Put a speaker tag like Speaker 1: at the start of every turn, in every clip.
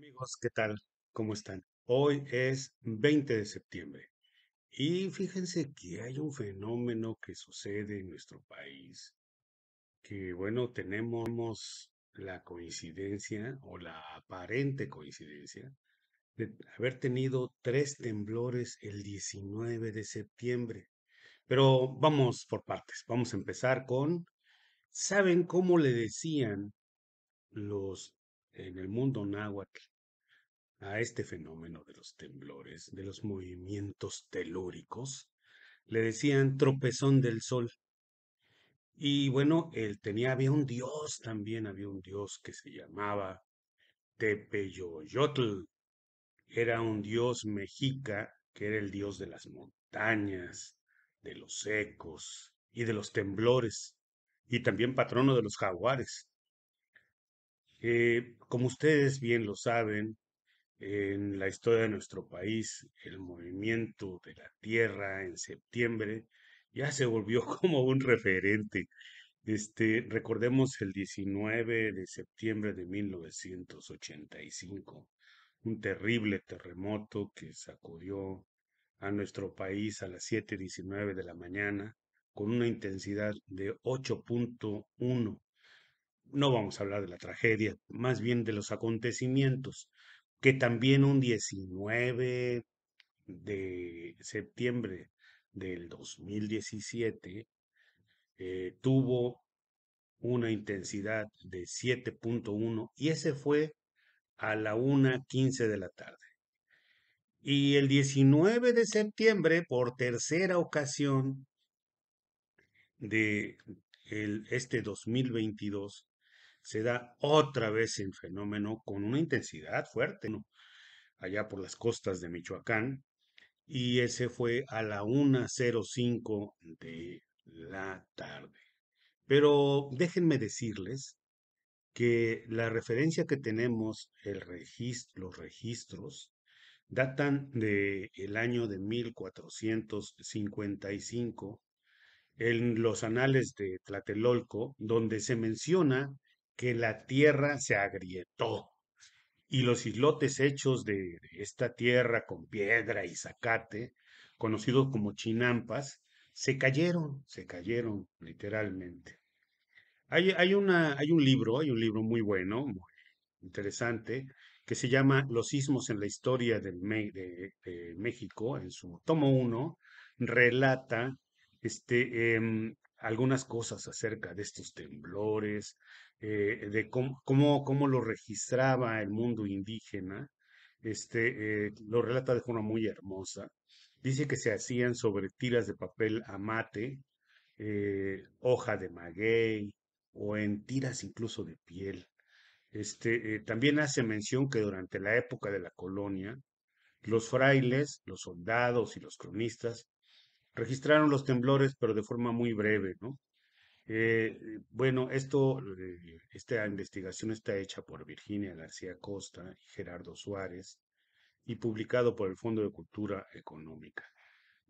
Speaker 1: Amigos, ¿qué tal? ¿Cómo están? Hoy es 20 de septiembre y fíjense que hay un fenómeno que sucede en nuestro país, que bueno, tenemos la coincidencia o la aparente coincidencia de haber tenido tres temblores el 19 de septiembre. Pero vamos por partes, vamos a empezar con, ¿saben cómo le decían los en el mundo náhuatl a este fenómeno de los temblores, de los movimientos telúricos, le decían tropezón del sol. Y bueno, él tenía, había un dios también, había un dios que se llamaba Tepeyoyotl. Era un dios mexica que era el dios de las montañas, de los ecos y de los temblores, y también patrono de los jaguares. Eh, como ustedes bien lo saben, en la historia de nuestro país, el movimiento de la tierra en septiembre ya se volvió como un referente. Este, recordemos el 19 de septiembre de 1985, un terrible terremoto que sacudió a nuestro país a las 7.19 de la mañana con una intensidad de 8.1. No vamos a hablar de la tragedia, más bien de los acontecimientos que también un 19 de septiembre del 2017 eh, tuvo una intensidad de 7.1 y ese fue a la 1.15 de la tarde. Y el 19 de septiembre, por tercera ocasión de el, este 2022, se da otra vez el fenómeno con una intensidad fuerte, allá por las costas de Michoacán, y ese fue a la 1.05 de la tarde. Pero déjenme decirles que la referencia que tenemos, el registro, los registros, datan del el año de 1455 en los anales de Tlatelolco, donde se menciona que la tierra se agrietó y los islotes hechos de esta tierra con piedra y zacate, conocidos como chinampas, se cayeron, se cayeron literalmente. Hay, hay, una, hay un libro, hay un libro muy bueno, muy interesante, que se llama Los sismos en la historia de, México, en su tomo 1, relata este, em, algunas cosas acerca de estos temblores, eh, de cómo, lo registraba el mundo indígena, este, eh, lo relata de forma muy hermosa. Dice que se hacían sobre tiras de papel amate, eh, hoja de maguey o en tiras incluso de piel. Este, también hace mención que durante la época de la colonia, los frailes, los soldados y los cronistas registraron los temblores, pero de forma muy breve, ¿no? Eh, bueno, esto, eh, esta investigación está hecha por Virginia García Costa y Gerardo Suárez y publicado por el Fondo de Cultura Económica.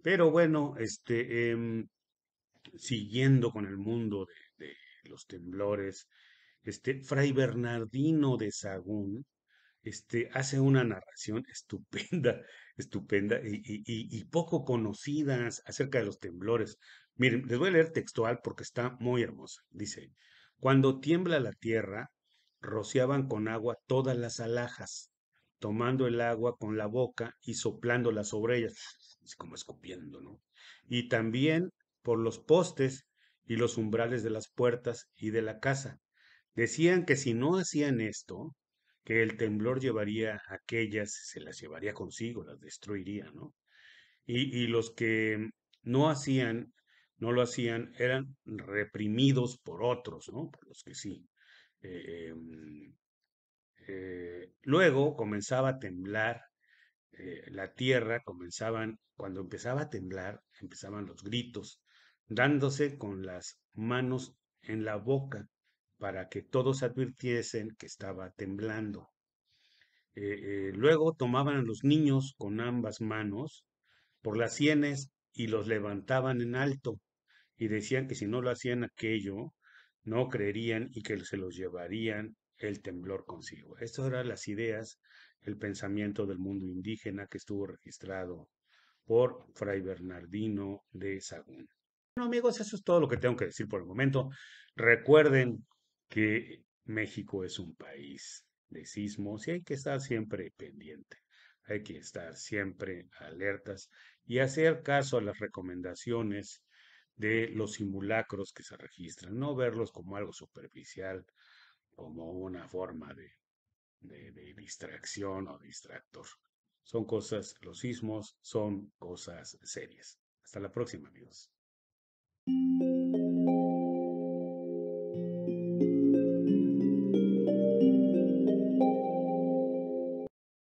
Speaker 1: Pero bueno, este, em, siguiendo con el mundo de, los temblores, este, Fray Bernardino de Sagún este, hace una narración estupenda, estupenda y, y poco conocida acerca de los temblores. Miren, les voy a leer textual porque está muy hermosa. Dice, cuando tiembla la tierra, rociaban con agua todas las alhajas, tomando el agua con la boca y soplándola sobre ellas, así como escupiendo, ¿no? Y también por los postes y los umbrales de las puertas y de la casa. Decían que si no hacían esto, que el temblor llevaría aquellas, se las llevaría consigo, las destruiría, ¿no? Y, y los que no hacían no lo hacían, eran reprimidos por otros, ¿no? Por los que sí. Eh, em, eh, luego comenzaba a temblar eh, la tierra, comenzaban, cuando empezaba a temblar, empezaban los gritos, dándose con las manos en la boca para que todos advirtiesen que estaba temblando. luego tomaban a los niños con ambas manos por las sienes y los levantaban en alto, y decían que si no lo hacían aquello, no creerían y que se los llevarían el temblor consigo. Estas eran las ideas, el pensamiento del mundo indígena que estuvo registrado por Fray Bernardino de Sagún. Bueno amigos, eso es todo lo que tengo que decir por el momento. Recuerden que México es un país de sismos y hay que estar siempre pendiente, hay que estar siempre alertas y hacer caso a las recomendaciones de los simulacros que se registran, no verlos como algo superficial, como una forma de, distracción o distractor. Son cosas, los sismos son cosas serias. Hasta la próxima, amigos.